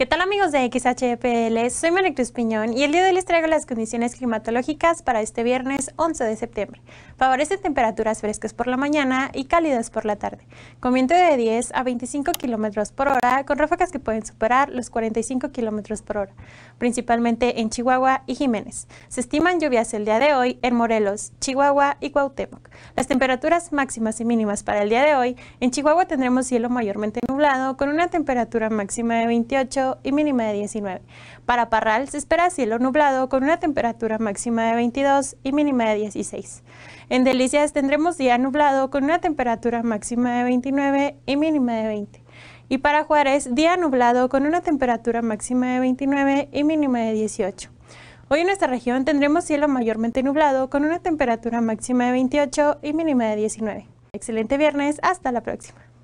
¿Qué tal amigos de XHPL? Soy María Cruz Piñón y el día de hoy les traigo las condiciones climatológicas para este viernes 11 de septiembre. Favorecen temperaturas frescas por la mañana y cálidas por la tarde, con viento de 10 a 25 km por hora, con ráfagas que pueden superar los 45 km por hora, principalmente en Chihuahua y Jiménez. Se estiman lluvias el día de hoy en Morelos, Chihuahua y Cuauhtémoc. Las temperaturas máximas y mínimas para el día de hoy, en Chihuahua tendremos cielo mayormente nublado, con una temperatura máxima de 28 y mínima de 19. Para Parral se espera cielo nublado con una temperatura máxima de 22 y mínima de 16. En Delicias tendremos día nublado con una temperatura máxima de 29 y mínima de 20. Y para Juárez, día nublado con una temperatura máxima de 29 y mínima de 18. Hoy en nuestra región tendremos cielo mayormente nublado con una temperatura máxima de 28 y mínima de 19. Excelente viernes, hasta la próxima.